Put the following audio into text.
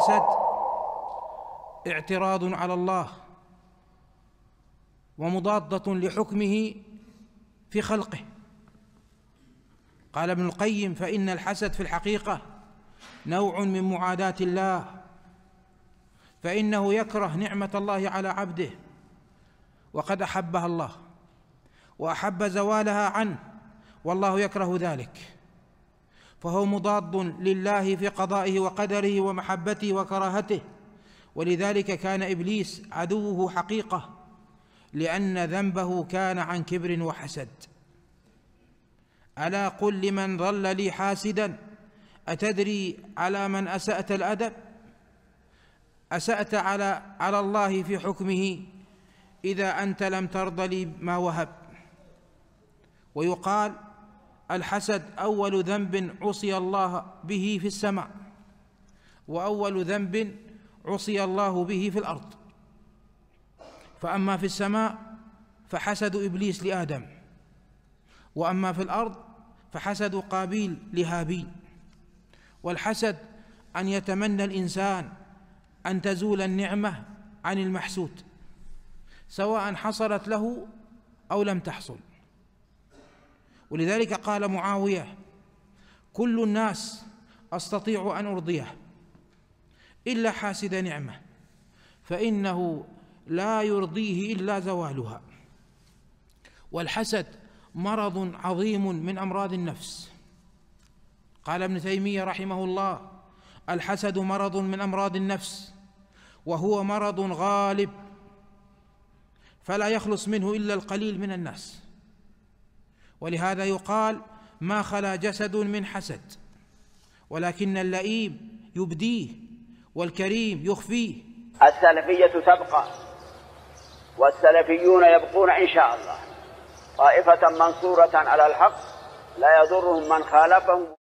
الحسد اعتراض على الله ومضاده لحكمه في خلقه قال ابن القيم فان الحسد في الحقيقه نوع من معاداه الله فانه يكره نعمه الله على عبده وقد احبها الله واحب زوالها عنه والله يكره ذلك فهو مضاد لله في قضائه وقدره ومحبته وكراهته ولذلك كان ابليس عدوه حقيقه لان ذنبه كان عن كبر وحسد الا قل لمن ظل لي حاسدا اتدري على من اسات الادب اسات على على الله في حكمه اذا انت لم ترض لي ما وهب ويقال الحسد اول ذنب عصي الله به في السماء واول ذنب عصي الله به في الارض فاما في السماء فحسد ابليس لادم واما في الارض فحسد قابيل لهابيل والحسد ان يتمنى الانسان ان تزول النعمه عن المحسود سواء حصلت له او لم تحصل ولذلك قال معاوية كل الناس أستطيع أن أرضيه إلا حاسد نعمة فإنه لا يرضيه إلا زوالها والحسد مرض عظيم من أمراض النفس قال ابن تيمية رحمه الله الحسد مرض من أمراض النفس وهو مرض غالب فلا يخلص منه إلا القليل من الناس ولهذا يقال ما خلا جسد من حسد ولكن اللئيم يبديه والكريم يخفيه السلفية تبقى والسلفيون يبقون إن شاء الله طائفة منصورة على الحق لا يضرهم من خالفهم